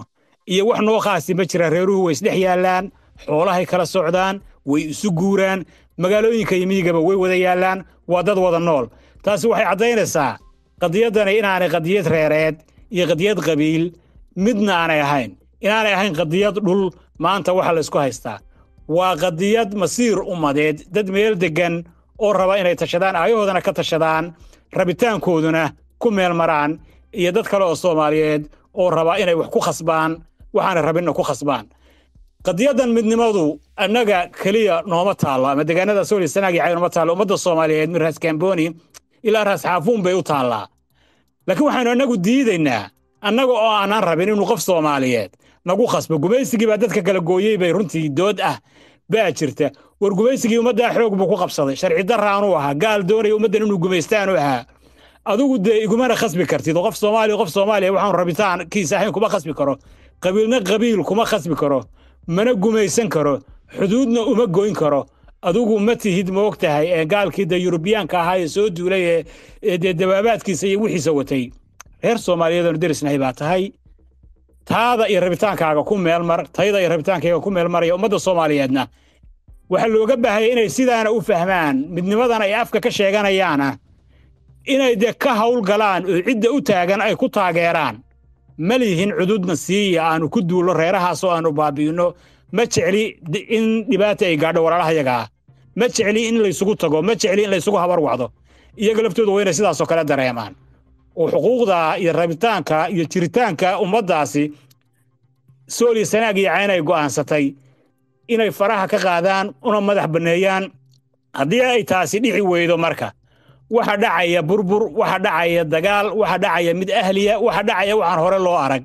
iyo wax nookaasi ma jira reeruhu way isdhex yaallaan xoolahay kala socdaan way isu guuraan magaalooyinka iyo miyigaba way wada yaallaan waa dad wada nool taasi waxay caddaynaysaa qadiyaddani inaanay qadiyad reereed iyo qadiyad qabiil midna aanay ahayn inaanay ahayn qadiyad dhul maanta waxa la isku haystaa waa qadiyad masiir ummadeed dad meel deggan oo raba inay tashadaan aayahoodana ka tashadaan rabitaankooduna ku meel maraan iyo dad kale oo soomaaliyeed oo raba inay wax ku khasbaan waxaana rabinna ku khasbaan qadiyadan midnimadu annaga keliya nooma taallo ama deegaanada soolisanagi cay nooma taallo ummadda soomaaliyeed miraas kamboni ilaa raas xaafuun bay u taallaa laakiin waxaanu annagu diidaynaa annaga oo aanaan rabin inuu qof soomaaliyeed nagu khasbo gumaysigii baa dadka kala gooyey bay runtii dood ah baa jirta war gumaysigii ummaddaa xoog buu ku qabsaday sharci daraanuu ahaa gaal doonaya ummaddan inuu gumaystaanuu ahaa adigu dee igumana khasbi kartid oo qof soomaaliya qof soomaaliya waxaan rabitaankiisa ahayn kuma khasbi karo qabiilna qabiil kuma khasbi karo mana gumaysan karo xuduudna uma goyn karo adigu ma tihid moog tahay ee gaalkii de yurubiyaanka ahaa ee soo duulay ee dee dabaabaadkiisa iyo wixiisa watay reer soomaaliyeedanu derisnahay baa tahay taada iyo rabitaankaaga ku meelmar tayada iyo rabitaankayga ku meel meelmaraya ummadda soomaaliyeedna waxaa looga baahaya inay sidaana u fahmaan midnimadan ay afka ka sheeganayaana inay dee ka howlgalaan oo cidda u taagan ay ku taageeraan ma lihin cududna siiya aanu ku duulno reerahaasoo aanu baabi'ino ma jecli in dhibaata ay gaadho walaalahayaga ah ma jecli in laysugu tago ma jecli in laysugu habarwacdo iyaga laftooda waa inay sidaasoo kale dareemaan oo xuquuqda iyo rabitaanka iyo jiritaanka ummaddaasi sooliyo sanaag iyo cayn ay go'aansatay inay faraha ka qaadaan una madax banneeyaan haddii ay taasi dhici weydo marka waxa dhacaya burbur waxa dhacaya dagaal waxa dhacaya mid ahliya waxa dhacaya waxaan hore loo arag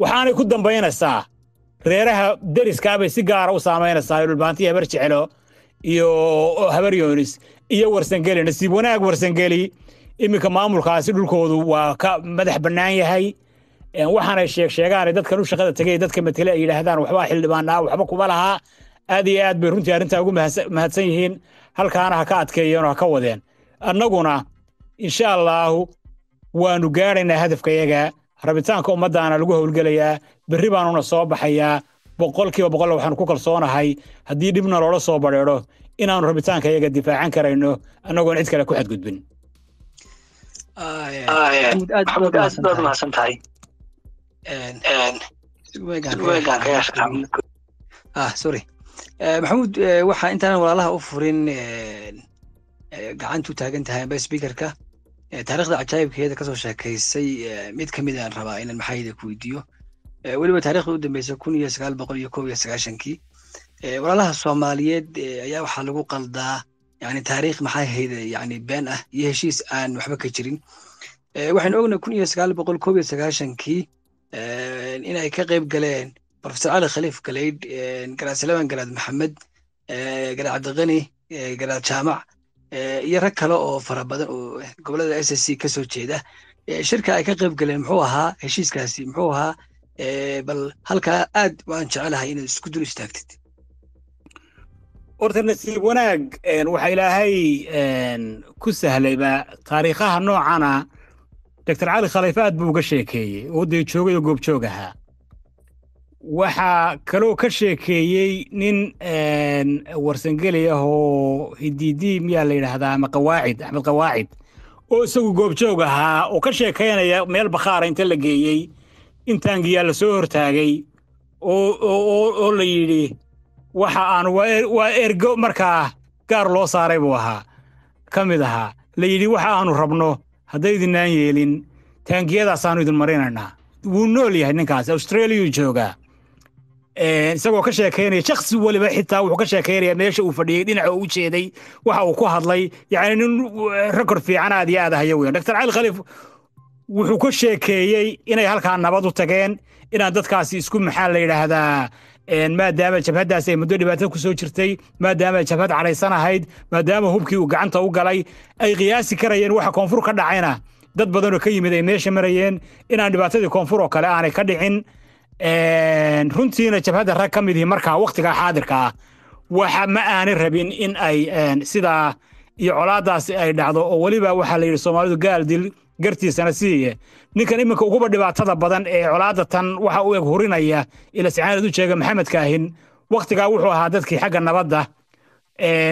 waxaanay ku dambaynaysaa reeraha deriskaabay si gaara ah u saamaynaysaa dhulbaantii habar jecelo iyo oh, habar yoonis iyo warsangeli nasiib wanaag warsangeli iminka maamulkaasi dhulkoodu waa ka madax bannaan yahay waxaanay sheeg dadkan u shaqada tegay dadka matele ay yidhaahdaan waxbaa xildhibaan ah, waxba kuma lahaa aad iyo aad bay runtii arrintaa ugu mahadsan yihiin halkaana ha ka adkeeyeen oo ha ka wadeen annaguna insha allaahu waanu gaadhaynaa hadafkayaga rabitaanka ummaddaana lagu howlgelayaa berri baanuna soo baxayaa boqolkiiba boqolla waxaanu ku kalsoonahay haddii dhibna loola soo badheedho inaanu rabitaanka yaga difaacan karayno annagoon cid kale ku xadgudbin maxamuud ah, eh, eh, waxaa intaana walaalaha u furin eh, gacantu taagan tahay amba sbikerka eh, taarikhda cajaayibkeeda kasoo sheekaysay eh, mid ka mid aan rabaa inaan maxayda ku weydiiyo eh, weliba taarikhda u dambeysa kun iyo sagaal boqol iyo kob iyo sagaashankii walaalaha soomaaliyeed ayaa waxaa lagu qaldaa yani taariikh maxaa hayda yani been ah iyo heshiis aan waxba ka jirin waxaynu ognay kun iyo sagaal boqol kob iyo sagaashankii inay ka qayb galeen profesor cali khaliif galeyd garaad salamaan garaad maxamed garaad cabdiqani garaad jaamac iyo rag kale oo fara badan oo eh, gobolada s s c kasoo jeeda shirka ay ka qayb galeen muxuu ahaa heshiiskaasi muxuu ahaa bal halkaa aad waan jecelahay inaad isku dul istaagtid horta nasiib wanaag waxaa ilaahay ku sahlayba taariikhaha noocana doctor cali khaliife aad buu uga sheekeeyey oo dee joogay oo goobjoog ahaa waxaa kaloo ka sheekeeyey nin warsangeli ah oo hidiidii miyaa la yidhaahdaa ama qawaacid axmed qawaacid oo isagu goobjoog ahaa oo ka sheekaynaya meel bakhaara inta la geeyey in taangiyaa la soo hortaagay oo la yidhi waxa aan er, waa ergo markaa gaar loo saaray buu ahaa ka mid ahaa la yidhi waxa aanu rabno haddaydinaan yeelin taangiyadaasaanu idin marinaynaa wuu nool yahay ninkaasi australiyu joogaa isagoo ka sheekeynaya shaksi weliba xitaa wuxuu ka sheekeynaya meesha uu fadhiyey dhinaca u jeeday waxa uu ku hadlay yani nin rekord fiican aad iyo aad ahaya weyan doctor cali khaliif wuxuu ka sheekeeyey inay halkaa nabad u tageen inaan dadkaasi isku maxaa la yidhaahdaa maadaama jabhaddaas ay muddo dhibaato ku jirtay maadaama jabhad cadhaysan ahayd maadaama hubkii uu gacanta u galay ay qiyaasi karayeen waxa koonfur ka dhacayna dad badanoo ka yimid ay meesha marayeen inaan dhibaatadii koonfur oo kale aanay ka dhicin runtiina jabhada rag ka mid markaa wakhtigaa xaadirka ah waxa ma aanay rabin in ay sidaa iyo colaadaasi ay dhacdo oo weliba waxaa la soomaalidu gaaldil gartiisana siiye ninkan iminka uguba dhibaatada badan ee colaada tan waxa u eg hurinaya ilasicaaneed u jeega maxamed kaahin wakhtigaa wuxuu ahaa dadkii xagga nabadda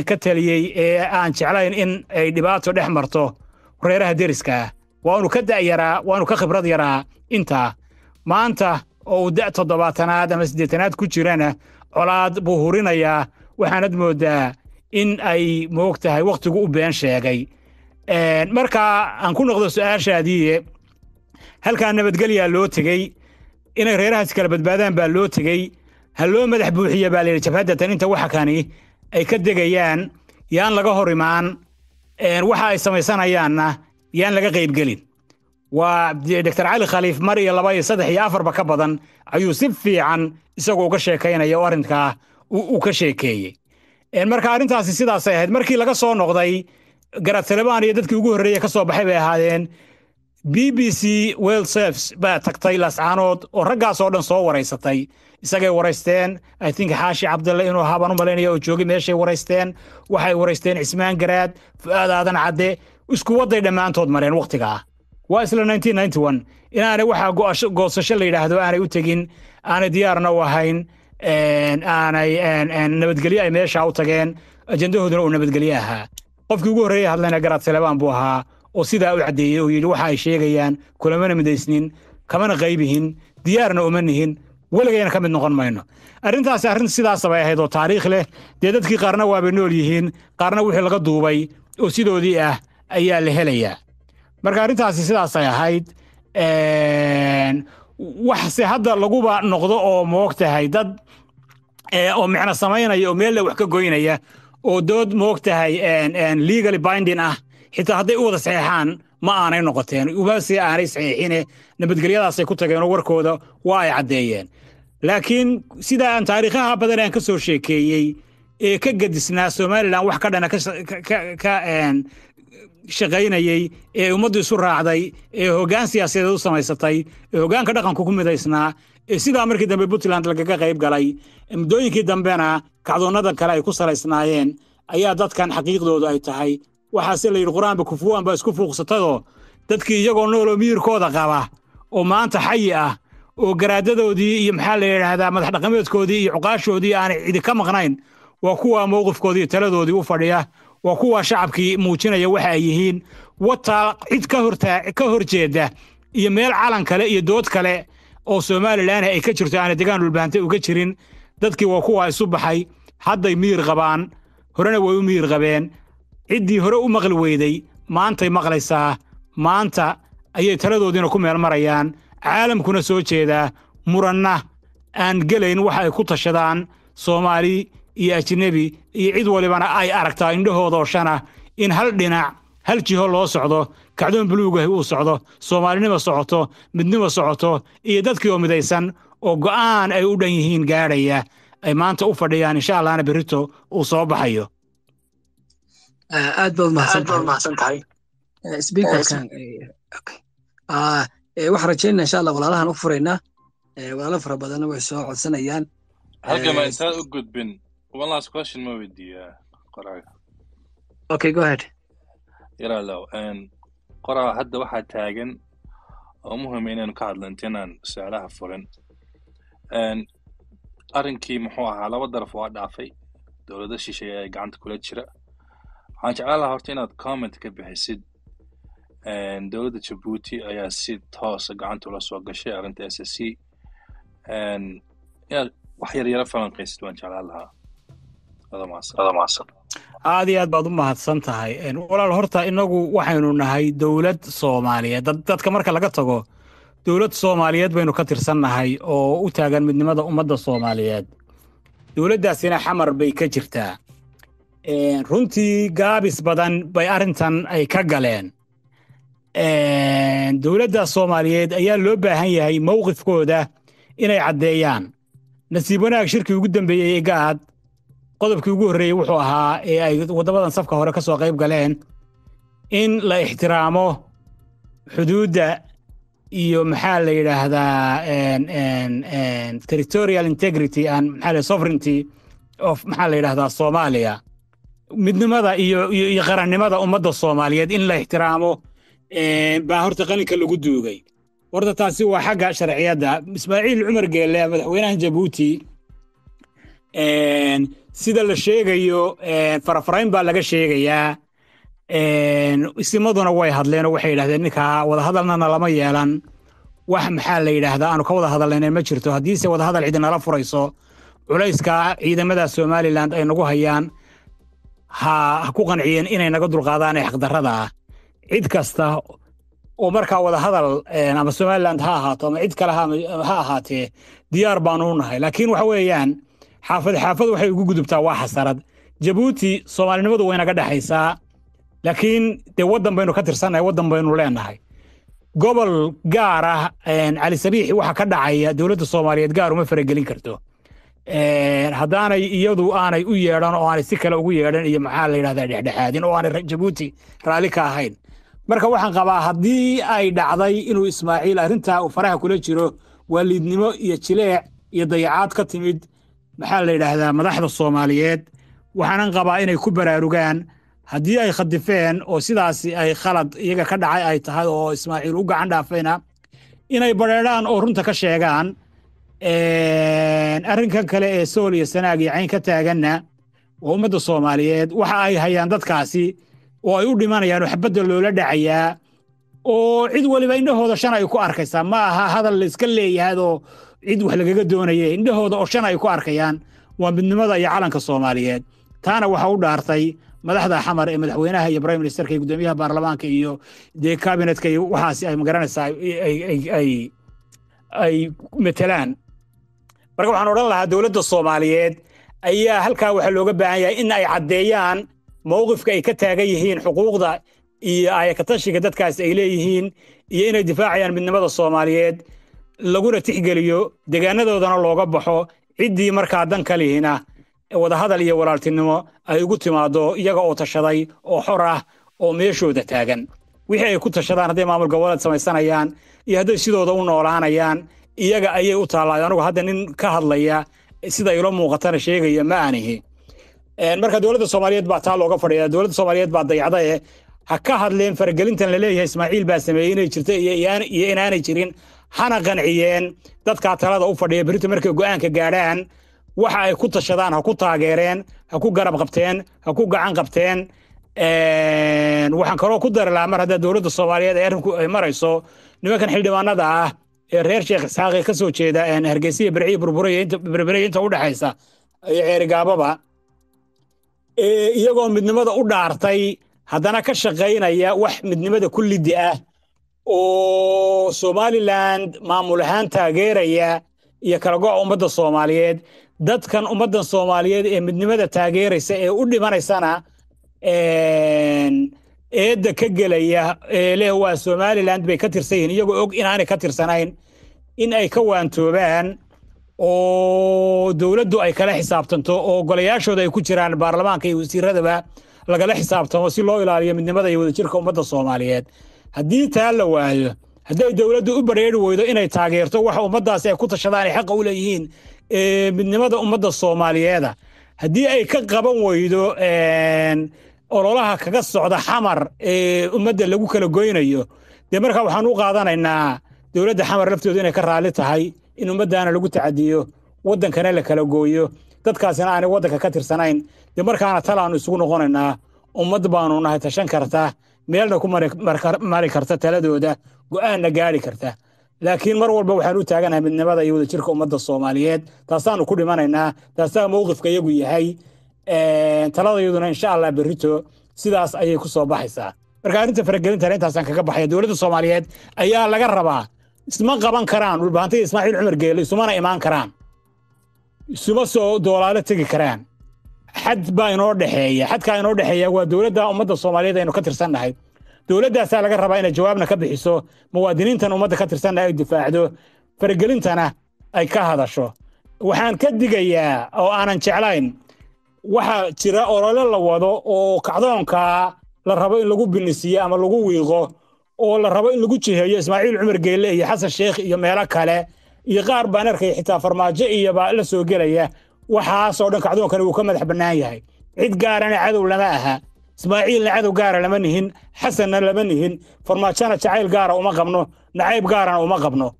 ka taliyey ee aan jeclayn in ay dhibaato dhex marto reeraha deriska waanu ka da' waanu ka khibrad yaraa intaa maanta oo uu da' toddobaatanaad ama siddeetanaad ku jirana colaad buu hurinayaa waxaanad mooddaa in ay moog tahay wakhtigu u been sheegay markaa aan ku noqdo su'aashaadiiye halkaa nabadgelyaa loo tegey inay reerahaas kala badbaadaan baa loo tegey ha loo madax buuxiya baa layidhi jabhadda inta waxa kani ay ka degayaan yaan laga hor imaan waxa ay samaysanayaanna yaan laga qaybgelin waa doctor cali khaliif mar iyo laba iyo saddex iyo afarba ka badan ayuu si fiican isagoo uga sheekaynaya oo arrinkaa uu ka sheekeeyey marka arrintaasi sidaasay ahayd markii laga soo noqday garab taleban iyo dadkii ugu horreeye ka soo baxay bay ahaadeen b b c world serfs baa tagtay lascaanood oo raggaasoo dhan soo waraysatay isagay waraysteen i think xaashi cabdille inuu habaan u malaynaya oo joogay meeshay waraysteen waxay waraysteen cismaan garaad fu'aad aadan cadde isku wadday dhammaantood mareen wakhtigaa waa isla inaanay waxaa goosasho la yidhaahdo aanay u tegin aanay diyaarna u ahayn aanay nabadgelyo ay meeshaa u tageen ajendahooduna uu nabadgelyo ahaa qofkii ugu horreeyey hadlayna garaad salebaan buu ahaa oo sidaa u caddeeyey oo yidhi waxa ay sheegayaan kulamana midaysnin kamana qaybihin diyaarna uma nihin weligayna ka mid noqon mayno arrintaasi arrin sidaasabay ahayd oo taariikh leh dee dadkii qaarna waabay nool yihiin qaarna wixii laga duubay oo sidoodii ah ayaa la helayaa marka arrintaasi sidaasay ahayd waxse hadda laguba noqdo oo moogtahay dad oo micno samaynaya oo meelle wax ka goynaya oo dood moogtahay legaly binding ah xitaa hadday u wada saxeexaan ma aanay noqoteen ubaasi aanay saxiixine nabadgelyadaasay ku tageen oo warkooda waa ay caddeeyeen laakiin sida aan taariikhaha badan aan ka soo sheekeeyey ee ka gadisnaa somalilan wax ka dhana ka shaqaynayey ee ummaddu isu raacday ee hoggaan siyaasadeed u samaysatay ee hoggaanka dhaqanku ku midaysnaa ee sidaa markii dambe puntland lagaga qayb galay muddooyinkii dambena kacdoonnada kale ay ku salaysnaayeen ayaa dadkan xaqiiqdoodu ay tahay waxaase la yidhi qur-aanba kufuwan baa isku fuuqsatadoo dadkii iyagoo nooloo miyirkooda qaba oo maanta xayi ah oo garaadadoodii iyo maxaa la yidhaahdaa madax dhaqameedkoodii iyo cuqaashoodii aanay cidi ka maqnayn waa kuwaa mowqifkoodii taladoodii u fadhiya waa kuwa shacabkii muujinaya waxa ay yihiin wata cid ka horjeeda iyo meel calan kale iyo dood kale oo somalilan ay ka jirto aana degaan dhulbahante uga jirin dadkii waa kuwa isu baxay hadday miyir qabaan horena way u miyir qabeen ciddii hore u maqli weyday maantay maqlaysaa maanta ayay taladoodiina ku meel marayaan caalamkuna soo jeedaa muranna aan gelayn waxa ay ku tashadaan soomaali iyo ajnebi iyo cid walibana ay aragtaa indhahoodoo shana in hal dhinac hal jiho loo socdo kacdoon buluugahi uu socdo soomaalinima socoto midnima socoto iyo dadkii oo midaysan oo go'aan ay u dhan yihiin gaadhaya ay maanta u fadhiyaan insha allahna berito uu soo baxayo ah, aad baad umahadsan eh, eh, eh, ah, waxaan rajaynaa insha allah walaalahan u furaynaa walaalo fara badanna way soo codsanayaan halka ma intaan u gudbin One last question, Mawidi. Uh, Qoraa. Okay, go ahead. Yalaalow. Qoraa, hadda waxaa taagan oo muhim inaanu ka hadla intaynaan su-aalaha furin arrinkii muxuu ahaa laba daraf waa dhaafay dowlada shisheeye ee gacanta kula jira waxaan jeclaan lahaa horta inaad comment ka bixisid dowladda jabuuti ayaa si toosa ah gacanta ula soo gashay arrinta s s c inaad wax yaryaro falanqaysid waan jeclaan lahaa aad iyo aad baad u mahadsan tahay walaal horta inagu waxaynu nahay dowlad soomaaliyeed dadka marka laga tago dowlad soomaaliyeed baynu ka tirsan nahay oo u taagan midnimada ummadda soomaaliyeed dowladdaasina xamar bay ka jirtaa runtii gaabis badan bay arrintan ay ka galeen dowladda soomaaliyeed ayaa loo baahan yahay mowqifkooda inay caddeeyaan nasiib wanaag shirkii ugu dambeeyey gaad qodobkii ugu horreeyey wuxuu ahaa ee ay waddamadan safka hore ka soo qayb galeen in la ixtiraamo xuduudda iyo maxaa la yidhaahdaa territorial integrity an maxaa sovereignty of maxaa la yidhahdaa soomaaliya midnimada iyo iyo qarannimada ummadda soomaaliyeed in la ixtiraamo baa horta qalinka lagu duugay horta taasi waa xagga sharciyadda ismaaciil cumar geelle madaxweynaha jabuuti sida la sheegayo eh, farafarayn baa laga sheegayaa isimaduna way hadleen oo waxay yidhahdeen ninkaa wadahadalnana lama yeelan wax maxaa la yidhaahdaa aanu ka wada hadalnayna ma jirto haddiise wadahadal cidi nala furayso culayska ciidamada somalilan ay nagu hayaan ha ku qanciyeen inay naga dulqaadaanee xaqdarrada ah cid kasta oo markaa wadahadal ama somalilan ha ahaato ama cid kale ha ahaatee diyaar baanu u nahay laakiin waxa weeyaan xaafad xaafad waxay ugu gudubtaa waa xasarad jabuuti soomaalinimadu waynaga dhexaysaa laakiin dee waddan baynu ka tirsannahay waddan baynu leenahay gobol gaar ah cali sabiix waxa ka dhacaya dowladda soomaaliyeed gaar uma faragelin karto haddaanay iyadu aanay u yeedhan oo aanay si kale ugu yeedhan iyo maxaa la yidhahdaa dhexdhexaadin oo aanay jabuuti raalli ka ahayn marka waxaan qabaa haddii ay dhacday inuu ismaaciil arrintaa uu faraha kula jiro waalidnimo iyo jileec iyo dayacaad ka timid maxaa la yidhaahdaa madaxda soomaaliyeed waxaanan qabaa inay ku baraarugaan haddii ay khadifeen oo sidaasi ay khalad iyaga ka dhacay ay tahay oo ismaaciil u gacan dhaafayna inay badrheedhaan oo runta ka sheegaan arrinkan kale ee sool iyo sanaag iyo cayn ka taaganna oo ummadda soomaaliyeed waxa ay hayaan dadkaasi oo ay u dhimanayaan oo xabadda loola dhacayaa oo cid weliba indhahooda shan ay ku arkaysaa ma aha hadal la iska leeyahaadoo cid wax lagaga doonaya indhahooda oo shan ay ku arkayaan waa midnimada iyo calanka soomaaliyeed taana waxa u dhaartay madaxda xamar ee madaxweynaha iyo prime ministerka iyo guddoomiyaha baarlamaanka iyo dee cabinetka iyo waxaasi ay magaranaysaa ay ay matelaan marka waxaan odhan lahaa dowladda soomaaliyeed ayaa halkaa waxaa looga baahan yahay in ay caddeeyaan mowqifka ay ka taagan yihiin xuquuqda iyo ayakatashiga dadkaas ay leeyihiin iyo inay difaacayaan midnimada soomaaliyeed laguna tixgeliyo degaanadoodana looga baxo ciddii markaa dan ka wadahadal iyo walaaltinimo ay ugu timaado iyaga oo tashaday oo xor ah oo meeshooda taagan wixii ay ku tashadaan hadday maamul goboleed samaysanayaan iyo hadday sidooda u noolaanayaan iyaga ayay u taallaayo anugu hadda nin ka hadlaya sida ilo muuqatana sheegaya ma aanihi marka dowladda soomaaliyeed baa taa looga fadhiya dowladda soomaaliyeed baa dayacdae ha ka hadleen faragelintan la ismaaciil baa sameeyey inay jirta iyo inaanay jirin hana qanciyeen dadkaa talada u fadhiya berito markay go'aanka gaadhaan waxa ay ku tashadaan ha ku taageereen ha ku garab qabteen ha ku gacan qabteen waxaan kaloo ku darilahaa mar haddaa dowladda soomaaliyeed ee arrinku ay marayso nimankan xildhibaanada ah ee reer sheekh isxaaqe ka soo jeeda hargeysiya berciyo burburaya inta u dhexaysa iyo ceerigaababa iyagoo midnimada u dhaartay haddana ka shaqaynaya wax midnimada ku liddi ah oo somalilan maamul ahaan taageeraya iyo kala goca ummadda soomaaliyeed dadkan ummaddan soomaaliyeed ee midnimada taageeraysa ee u dhimanaysana eedda ka gelaya ee leh waa somaliland bay ka tirsan yihiin iyagoo og inaanay ka tirsanayn in ay ka waantoobaan oo dowladdu ay kala xisaabtanto oo golayaashooda ay ku jiraan baarlamaanka iyo wasiiradaba lagala xisaabtamo si loo ilaaliyo midnimada iyo wadajirka ummadda soomaaliyeed haddii taa la waayo hadday dowladdu u bareeri weydo inay taageerto waxa ummaddaasi ay ku tashadaan ay xaqa u leeyihiin midnimada ummadda soomaaliyeeda haddii ay ka qaban weydo ololaha kaga socda xamar ee ummadda lagu kala goynayo dee markaa waxaan u qaadanaynaa dowladda xamar laftoodu inay ka raalli tahay in ummaddaana lagu tacadiyo waddankana la kala gooyo dadkaasina aanay waddanka ka tirsanayn dee markaana tal aanu isugu noqonaynaa ummad baanu nahay tashan kartaa meelna ku mari karta taladooda go'aanna gaari karta laakiin mar walba waxaan u taaganahay midnimada iyo wadajirka ummadda soomaaliyeed taasaanu ku dhimanaynaa taasaa mowqifka iyagu yahay taladayaduna insha allah berrito sidaas ayay ku soo baxaysaa marka arrinta faragelintana intaasaan kaga baxaya dowladda soomaaliyeed ayaa laga rabaa isma qaban karaan dhulbahantada ismaaciil cumar geele isumana imaan karaan isuma soo doolaalo tegi karaan xad baa inoo dhexeeya xadkaa inoo dhexeeya waa dowladda ummadda soomaaliyeed aynu ka tirsan nahay dowladdaasaa laga rabaa inay jawaabna ka bixiso muwaadiniintan ummadda ka tirsanna ay difaacdo faragelintana ay ka hadasho waxaan ka digayaa oo aanan jeclayn waxaa jira olole la wado oo kacdoonkaa la rabo in lagu binisiyo ama lagu wiiqo oo la rabo in lagu jiheeyo ismaaciil cumar geelle iyo xasan sheekh iyo meelo kale iyo qaar baan arkay xitaa farmaajo iyobaa la soo gelaya waxaasoo dhan kacdoo kale wuu ka madax bannaan yahay cid gaarana cadow lama aha ismaaciilna cadow gaara lama nihin xasanna lama nihin farmaajona jacayl gaara uma qabno nacayb gaarana uma qabno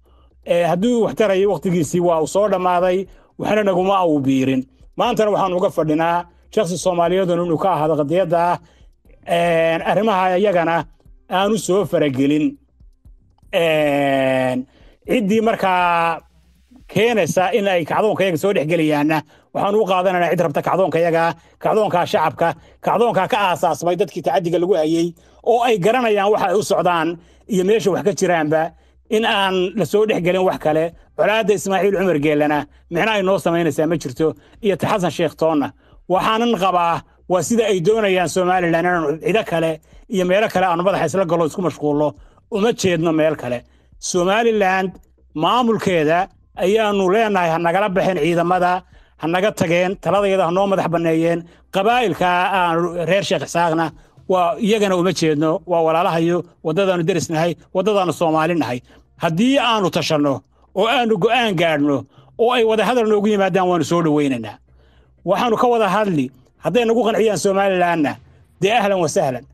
eh, hadduu wax tarayay wakhtigiisii waa uu soo dhammaaday waxna naguma uu biirin maantana waxaan uga fadhinaa shaksi soomaaliyaedun inuu ka ahaado qadiyadda eh, arrimaha iyagana aanu soo faragelin eh, ciddii markaa keenaysaa in ay kacdoonkayaga soo dhexgelayaanna waxaan u qaadananaa cid rabta kacdoonka kacdoonkayagaa kacdoonkaa shacabka kacdoonkaa ka aasaasmay dadkii tacadiga lagu hayey oo ay garanayaan waxa ay u socdaan iyo meesha wax ka jiraanba in aan la soo dhex gelin wax kale colaadda ismaaciil cumar geellana micna ay noo samaynaysaa ma jirto iyo ta xasan sheekh toonna waxaanan qabaa waa sida ay doonayaan somalilan inaan cido kale iyo meelo kale aanu madaxa isla galo isku mashquulno uma jeedno meel kale somalilan maamulkeeda ayaanu leenahay ha nagala baxeen ciidamada ha naga tageen taladeeda hanoo madax banneeyeen qabaa'ilka aan reer sheekh isaaqna waa iyagana uma jeedno waa walaalahayo waddadaannu derisnahay waddadaannu nahay haddii aanu tashanno oo aanu go'aan gaadhno oo ay wadahadal noogu yimaadaan waanu soo dhowaynaynaa waxaannu ka wada hadli hadday nagu qanciyaan somalilanna dee ahlan wa sahlan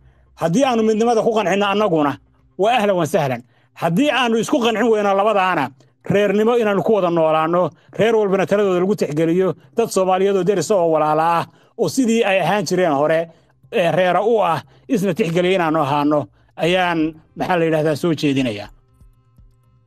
haddii aanu midnimada ku qancinno annaguna waa ahlan wa sahlan haddii aanu isku qancin weyno labadaana reernimo inaannu ku wada noolaanno reer walbana taladooda lagu tixgeliyo dad soomaaliyeedoo derisa oo walaala ah oo sidii ay ahaan jireen hore ee reera u ah isna tixgeliya inaanu ahaano ayaan maxaa la yidhahdaa soo jeedinayaa